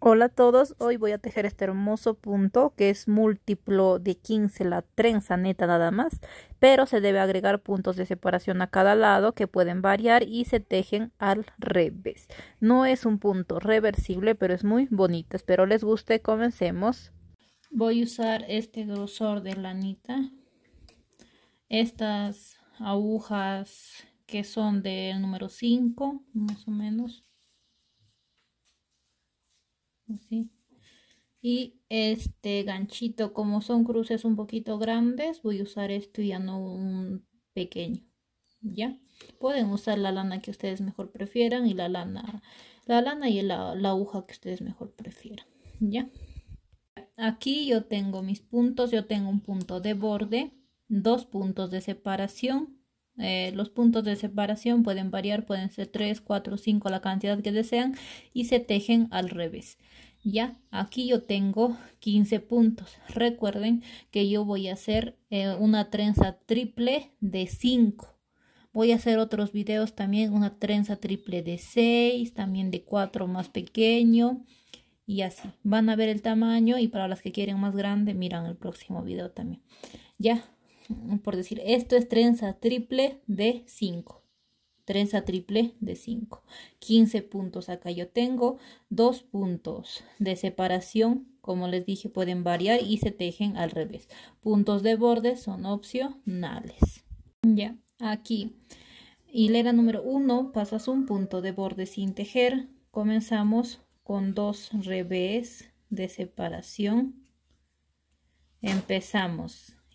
Hola a todos, hoy voy a tejer este hermoso punto que es múltiplo de 15 la trenza neta nada más, pero se debe agregar puntos de separación a cada lado que pueden variar y se tejen al revés. No es un punto reversible, pero es muy bonito, espero les guste, comencemos. Voy a usar este grosor de lanita, estas agujas que son del número 5 más o menos y este ganchito, como son cruces un poquito grandes, voy a usar esto y ya no un pequeño. ¿Ya? Pueden usar la lana que ustedes mejor prefieran y la lana, la lana y la, la aguja que ustedes mejor prefieran. ¿Ya? Aquí yo tengo mis puntos, yo tengo un punto de borde, dos puntos de separación, eh, los puntos de separación pueden variar, pueden ser 3, 4, 5, la cantidad que desean y se tejen al revés. Ya, aquí yo tengo 15 puntos. Recuerden que yo voy a hacer eh, una trenza triple de 5. Voy a hacer otros videos también, una trenza triple de 6, también de 4 más pequeño y así. Van a ver el tamaño y para las que quieren más grande, miran el próximo video también. Ya, por decir, esto es trenza triple de 5. Trenza triple de 5. 15 puntos acá yo tengo, dos puntos de separación, como les dije, pueden variar y se tejen al revés. Puntos de borde son opcionales. Ya, aquí, hilera número 1, pasas un punto de borde sin tejer. Comenzamos con dos revés de separación. Empezamos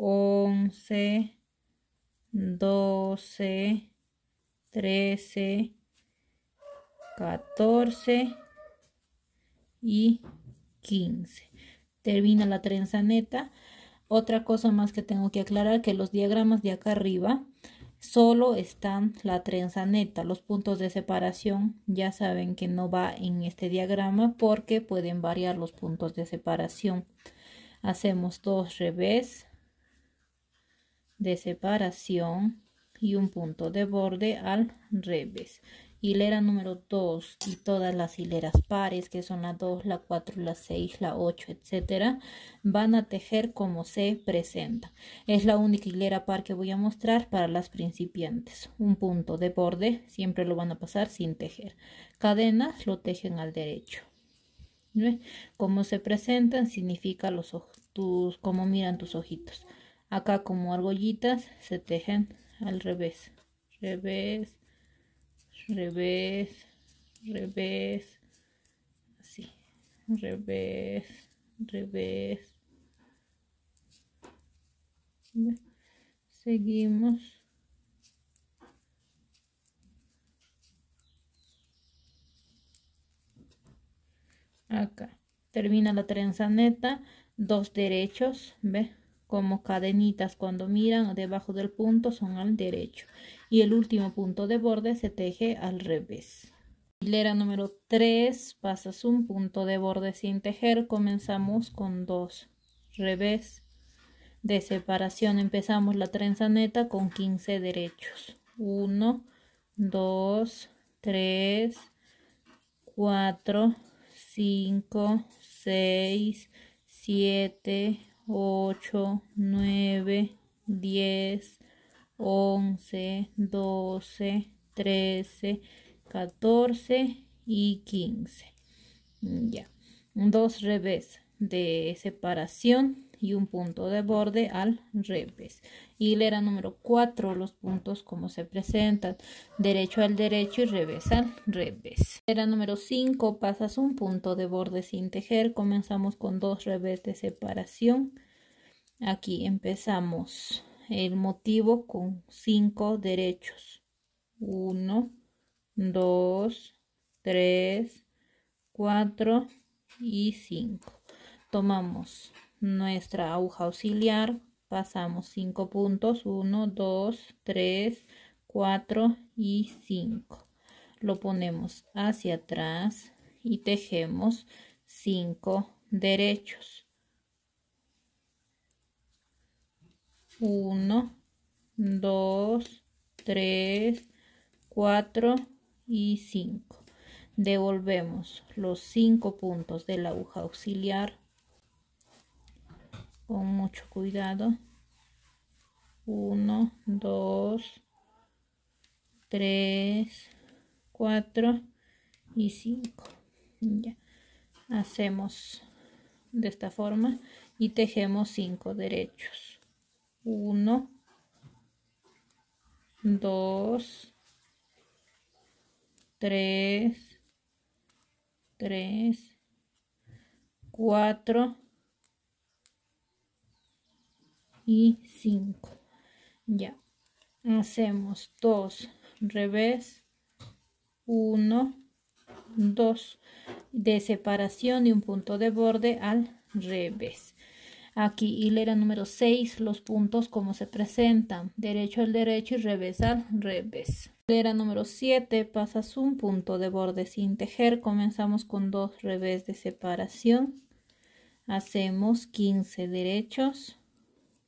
11, 12, 13, 14 y 15. Termina la trenza neta. Otra cosa más que tengo que aclarar que los diagramas de acá arriba solo están la trenza neta. Los puntos de separación ya saben que no va en este diagrama porque pueden variar los puntos de separación. Hacemos dos revés, de separación y un punto de borde al revés. Hilera número 2 y todas las hileras pares, que son la 2, la 4, la 6, la 8, etcétera, van a tejer como se presenta. Es la única hilera par que voy a mostrar para las principiantes. Un punto de borde siempre lo van a pasar sin tejer. Cadenas lo tejen al derecho. ¿Cómo Como se presentan significa los ojos, tus, cómo miran tus ojitos. Acá como argollitas se tejen al revés. Revés, revés, revés. Así. Revés, revés. Seguimos. acá termina la trenza neta dos derechos ve como cadenitas cuando miran debajo del punto son al derecho y el último punto de borde se teje al revés hilera número 3 pasas un punto de borde sin tejer comenzamos con dos revés de separación empezamos la trenza neta con 15 derechos 1 2 3 4 5 6 7 8, 9, 10, 11, 12, 13, 14 y 15. Ya. Dos revés de separación y un punto de borde al revés. Hilera número 4, los puntos como se presentan, derecho al derecho y revés al revés. Hilera número 5, pasas un punto de borde sin tejer, comenzamos con dos revés de separación. Aquí empezamos el motivo con 5 derechos. 1, 2, 3, 4 y 5. Tomamos nuestra aguja auxiliar pasamos 5 puntos 1 2 3 4 y 5 lo ponemos hacia atrás y tejemos 5 derechos 1 2 3 4 y 5 devolvemos los 5 puntos de la aguja auxiliar con mucho cuidado. 1, 2, 3, 4 y 5. Ya. Hacemos de esta forma y tejemos 5 derechos. 1, 2, 3, 3, 4 y 5 ya hacemos 2 revés 1 2 de separación y un punto de borde al revés aquí hilera número 6 los puntos como se presentan derecho al derecho y revés al revés hilera número 7 pasas un punto de borde sin tejer comenzamos con dos revés de separación hacemos 15 derechos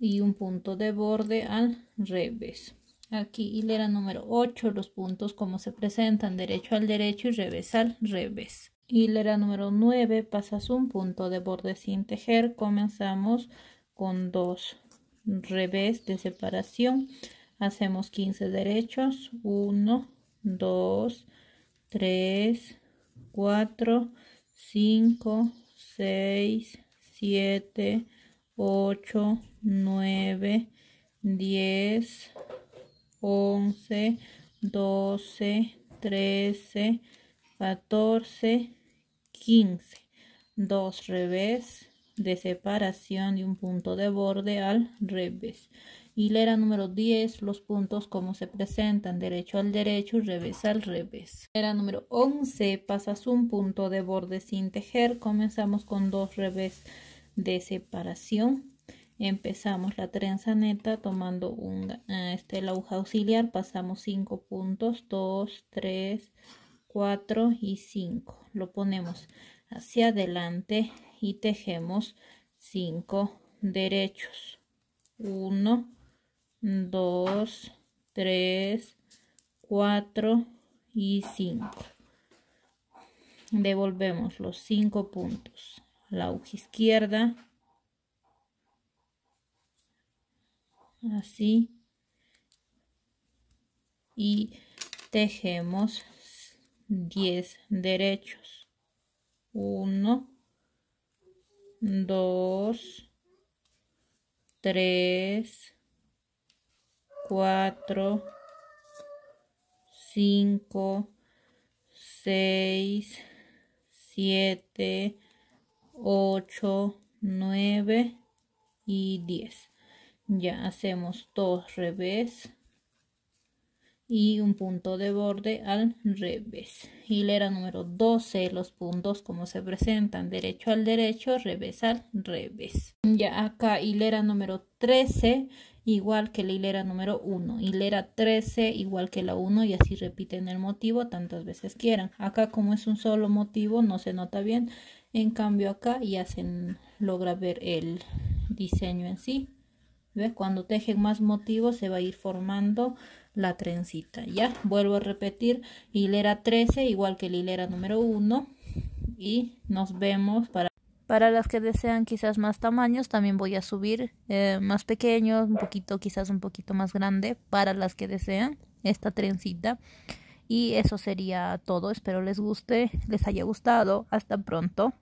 y un punto de borde al revés aquí hilera número 8 los puntos como se presentan derecho al derecho y revés al revés hilera número 9 pasas un punto de borde sin tejer comenzamos con dos revés de separación hacemos 15 derechos 1 2 3 4 5 6 7 8, 9, 10, 11, 12, 13, 14, 15. Dos revés de separación de un punto de borde al revés. Hilera número 10, los puntos como se presentan, derecho al derecho, revés al revés. Hilera número 11, pasas un punto de borde sin tejer, comenzamos con dos revés de separación empezamos la trenza neta tomando un, eh, este, la aguja auxiliar pasamos 5 puntos 2 3 4 y 5 lo ponemos hacia adelante y tejemos 5 derechos 1 2 3 4 y 5 devolvemos los 5 puntos la aguja izquierda. Así. Y tejemos 10 derechos. 1, 2, 3, 4, 5, 6, 7, 8, 9 y 10. Ya hacemos dos revés y un punto de borde al revés. Hilera número 12, los puntos como se presentan, derecho al derecho, revés al revés. Ya acá hilera número 13, igual que la hilera número 1, hilera 13 igual que la 1 y así repiten el motivo tantas veces quieran. Acá como es un solo motivo no se nota bien, en cambio acá ya se logra ver el diseño en sí. ¿Ves? Cuando tejen más motivos se va a ir formando la trencita. Ya, vuelvo a repetir, hilera 13 igual que la hilera número 1. Y nos vemos para... Para las que desean quizás más tamaños, también voy a subir eh, más pequeños, un poquito, quizás un poquito más grande, para las que desean esta trencita. Y eso sería todo. Espero les guste, les haya gustado. Hasta pronto.